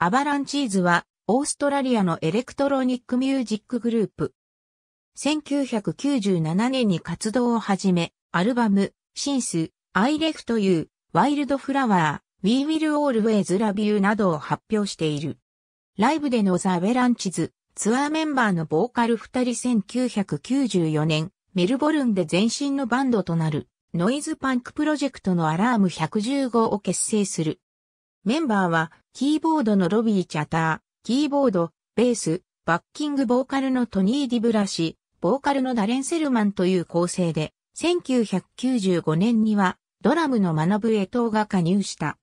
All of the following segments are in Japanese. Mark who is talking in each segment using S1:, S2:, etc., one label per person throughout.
S1: アバランチーズは、オーストラリアのエレクトロニックミュージックグループ。1997年に活動を始め、アルバム、シンス、アイレフトユー、ワイルドフラワー、ウィーウィルオールウェイズラビューなどを発表している。ライブでのザ・ベランチズ、ツアーメンバーのボーカル2人1994年、メルボルンで前身のバンドとなる、ノイズパンクプロジェクトのアラーム115を結成する。メンバーは、キーボードのロビー・チャター、キーボード、ベース、バッキングボーカルのトニー・ディブラシ、ボーカルのダレン・セルマンという構成で、1995年にはドラムのマブ・エトーが加入した。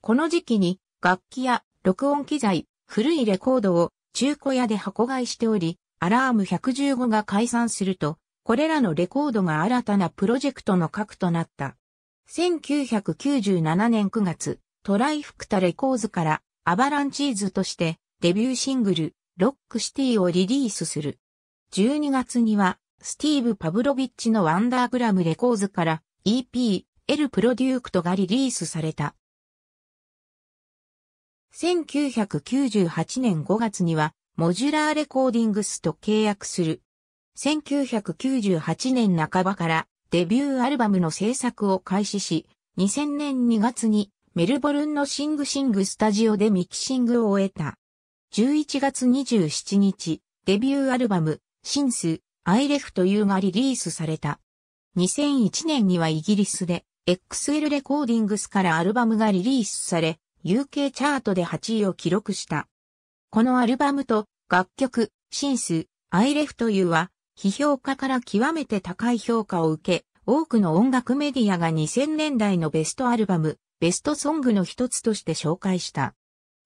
S1: この時期に楽器や録音機材、古いレコードを中古屋で箱買いしており、アラーム115が解散すると、これらのレコードが新たなプロジェクトの核となった。1997年9月、トライフクタレコーズからアバランチーズとしてデビューシングルロックシティをリリースする。12月にはスティーブ・パブロビッチのワンダーグラムレコーズから EP、L プロデュークトがリリースされた。1998年5月にはモジュラーレコーディングスと契約する。1998年半ばからデビューアルバムの制作を開始し、2000年2月にメルボルンのシングシングスタジオでミキシングを終えた。11月27日、デビューアルバム、シンス、アイレフというがリリースされた。2001年にはイギリスで XL レコーディングスからアルバムがリリースされ、UK チャートで8位を記録した。このアルバムと楽曲、シンス、アイレフというは、批評家から極めて高い評価を受け、多くの音楽メディアが2000年代のベストアルバム、ベストソングの一つとして紹介した。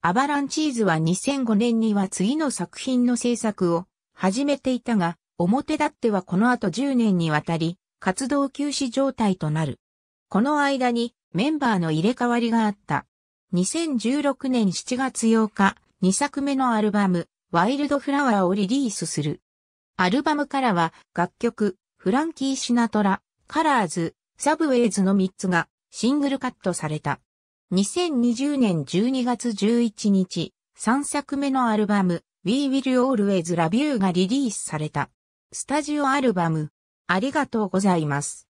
S1: アバランチーズは2005年には次の作品の制作を始めていたが、表立ってはこの後10年にわたり、活動休止状態となる。この間にメンバーの入れ替わりがあった。2016年7月8日、2作目のアルバム、ワイルドフラワーをリリースする。アルバムからは楽曲、フランキー・シナトラ、カラーズ、サブウェイズの3つがシングルカットされた。2020年12月11日、3作目のアルバム、We Will Always Love You がリリースされた。スタジオアルバム、ありがとうございます。